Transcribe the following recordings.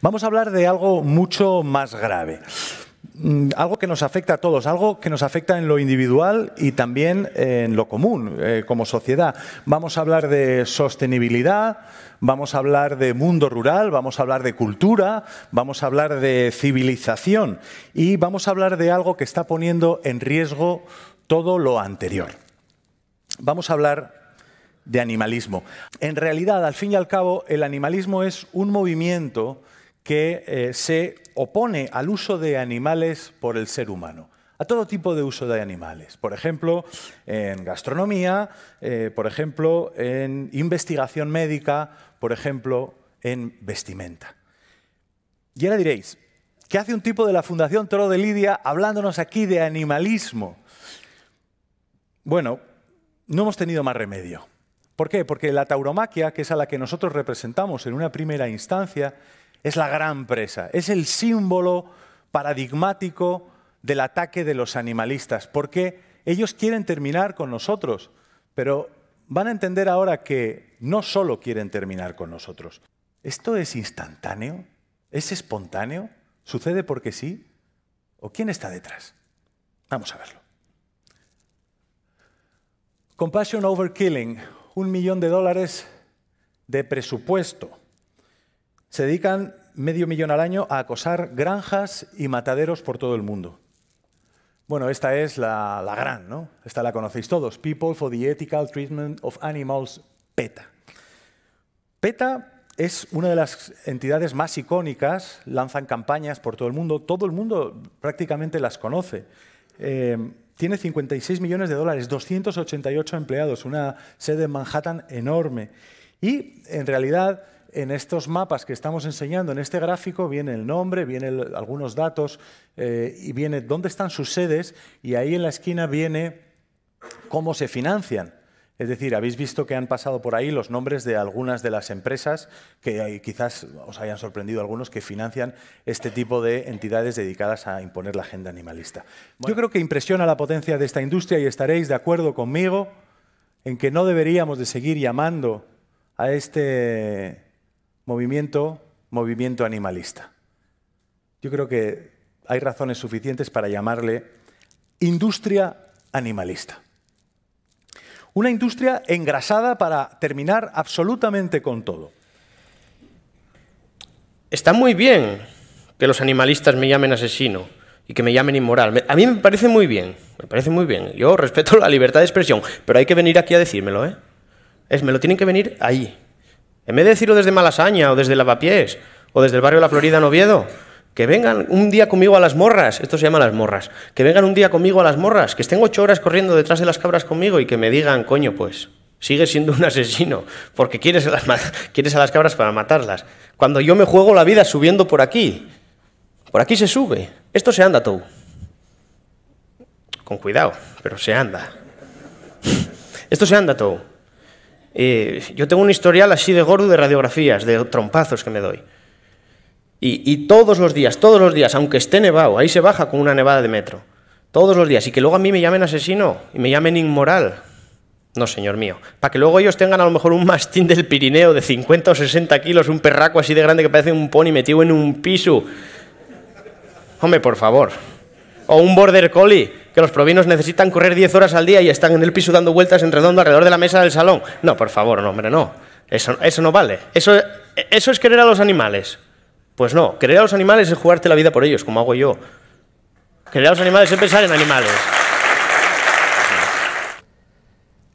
Vamos a hablar de algo mucho más grave mm, algo que nos afecta a todos, algo que nos afecta en lo individual y también en lo común, eh, como sociedad. Vamos a hablar de sostenibilidad, vamos a hablar de mundo rural, vamos a hablar de cultura, vamos a hablar de civilización y vamos a hablar de algo que está poniendo en riesgo todo lo anterior. Vamos a hablar de animalismo. En realidad, al fin y al cabo, el animalismo es un movimiento que eh, se opone al uso de animales por el ser humano a todo tipo de uso de animales. Por ejemplo, en gastronomía, eh, por ejemplo, en investigación médica, por ejemplo, en vestimenta. Y ahora diréis, ¿qué hace un tipo de la Fundación Toro de Lidia hablándonos aquí de animalismo? Bueno, no hemos tenido más remedio. ¿Por qué? Porque la tauromaquia, que es a la que nosotros representamos en una primera instancia, es la gran presa, es el símbolo paradigmático del ataque de los animalistas, porque ellos quieren terminar con nosotros, pero van a entender ahora que no solo quieren terminar con nosotros. ¿Esto es instantáneo? ¿Es espontáneo? ¿Sucede porque sí? ¿O quién está detrás? Vamos a verlo. Compassion over killing, un millón de dólares de presupuesto. Se dedican medio millón al año a acosar granjas y mataderos por todo el mundo. Bueno, esta es la, gran, ¿no? Esta la conocéis todos. People for the Ethical Treatment of Animals, PETA. PETA es una de las entidades más icónicas, lanzan campañas por todo el mundo, todo el mundo prácticamente las conoce. Eh, tiene 56 millones de dólares, 288 empleados, una sede en Manhattan enorme. Y en realidad en estos mapas que estamos enseñando, en este gráfico, viene el nombre, vienen algunos datos eh, y viene dónde están sus sedes y ahí en la esquina viene cómo se financian. Es decir, habéis visto que han pasado por ahí los nombres de algunas de las empresas que eh, quizás os hayan sorprendido algunos que financian este tipo de entidades dedicadas a imponer la agenda animalista. Yo creo que impresiona la potencia de esta industria y estaréis de acuerdo conmigo en que no deberíamos de seguir llamando a este movimiento, movimiento animalista. Yo creo que hay razones suficientes para llamarle industria animalista. Una industria engrasada para terminar absolutamente con todo. Está muy bien que los animalistas me llamen asesino y que me llamen inmoral. A mí me parece muy bien, me parece muy bien. Yo respeto la libertad de expresión, pero hay que venir aquí a decírmelo, ¿eh? Es, me lo tienen que venir ahí, en vez de decirlo desde Malasaña o desde Lavapiés o desde el barrio de la Florida en Oviedo, que vengan un día conmigo a las morras, esto se llama las morras, que vengan un día conmigo a las morras, que estén ocho horas corriendo detrás de las cabras conmigo y que me digan, coño, pues, sigues siendo un asesino, porque quieres a las, quieres a las cabras para matarlas. Cuando yo me juego la vida subiendo por aquí, por aquí se sube, esto se anda todo. Con cuidado, pero se anda. Esto se anda todo. Eh, yo tengo un historial así de gordo de radiografías, de trompazos que me doy. Y, y, todos los días, todos los días, aunque esté nevado, ahí se baja con una nevada de metro. Todos los días. Y que luego a mí me llamen asesino y me llamen inmoral. No, señor mío. Para que luego ellos tengan a lo mejor un mastín del Pirineo de 50 o 60 kilos, un perraco así de grande que parece un pony metido en un piso. Hombre, por favor. O un border collie que los provinos necesitan correr 10 horas al día y están en el piso dando vueltas en redondo alrededor de la mesa del salón. No, por favor, no, hombre, no. Eso, no vale. Eso, eso es querer a los animales. Pues no, querer a los animales es jugarte la vida por ellos, como hago yo. Querer a los animales es pensar en animales.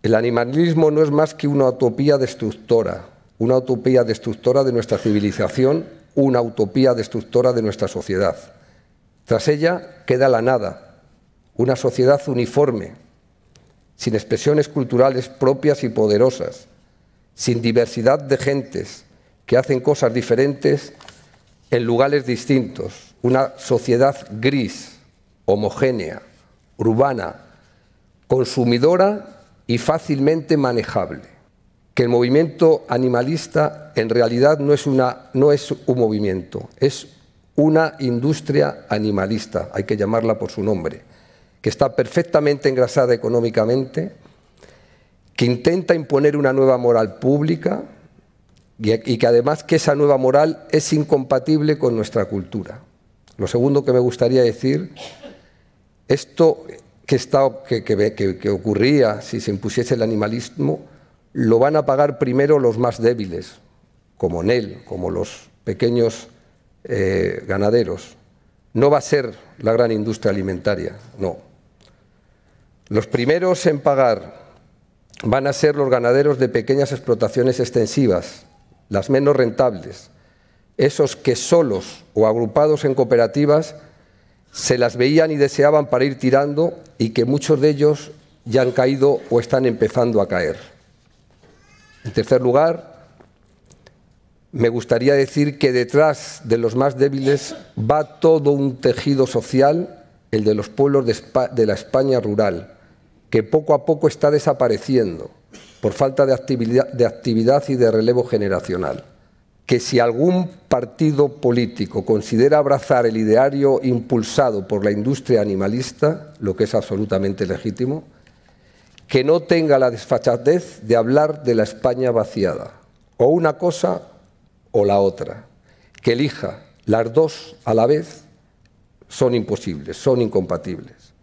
El animalismo no es más que una utopía destructora, una utopía destructora de nuestra civilización, una utopía destructora de nuestra sociedad. Tras ella queda la nada, una sociedad uniforme, sin expresiones culturales propias y poderosas, sin diversidad de gentes que hacen cosas diferentes en lugares distintos, una sociedad gris, homogénea, urbana, consumidora y fácilmente manejable. Que el movimiento animalista en realidad no es, un movimiento, es una industria animalista, hay que llamarla por su nombre que está perfectamente engrasada económicamente, que intenta imponer una nueva moral pública y que además que esa nueva moral es incompatible con nuestra cultura. Lo segundo que me gustaría decir, esto que, está, que, que ocurría si se impusiese el animalismo, lo van a pagar primero los más débiles, como Nel, como los pequeños eh, ganaderos. No va a ser la gran industria alimentaria, no, los primeros en pagar van a ser los ganaderos de pequeñas explotaciones extensivas, las menos rentables, esos que solos o agrupados en cooperativas se las veían y deseaban para ir tirando y que muchos de ellos ya han caído o están empezando a caer. En tercer lugar, me gustaría decir que detrás de los más débiles va todo un tejido social, el de los pueblos de, la España rural, que poco a poco está desapareciendo por falta de actividad, y de relevo generacional que si algún partido político considera abrazar el ideario impulsado por la industria animalista, lo que es absolutamente legítimo, que no tenga la desfachatez de hablar de la España vaciada, o una cosa o la otra, que elija las dos a la vez, son imposibles, son incompatibles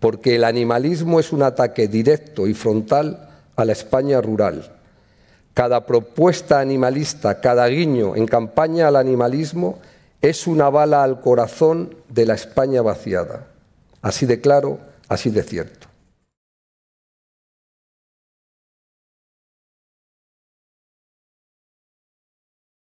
porque el animalismo es un ataque directo y frontal a la España rural. Cada propuesta animalista, cada guiño en campaña al animalismo es una bala al corazón de la España vaciada. Así de claro, así de cierto.